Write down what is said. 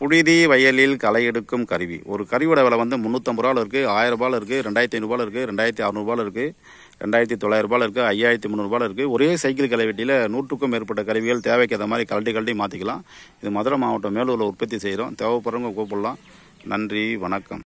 புழுதி வயலில் களை எடுக்கும் கருவி ஒரு கருவியோட விலை வந்து முந்நூற்றம்பது ரூபாவில் இருக்குது ஆயிரம் ரூபாயில் இருக்குது ரெண்டாயிரத்தி ஐநூறுபாவில் இருக்குது ரெண்டாயிரத்தி அறநூறுபாவில் இருக்குது ரெண்டாயிரத்தி தொள்ளாயிரரூபாவில் இருக்குது ஐயாயிரத்தி முந்நூறுபாவில் இருக்குது ஒரே சைக்கிள் களை வெட்டியில் நூற்றுக்கும் மேற்பட்ட கருவிகள் தேவைக்கேற்ற மாதிரி கழட்டி கழட்டி மாற்றிக்கலாம் இது மதுரை மாவட்டம் மேலூரில் உற்பத்தி செய்கிறோம் தேவைப்படுறவங்க கூப்பிடலாம் நன்றி வணக்கம்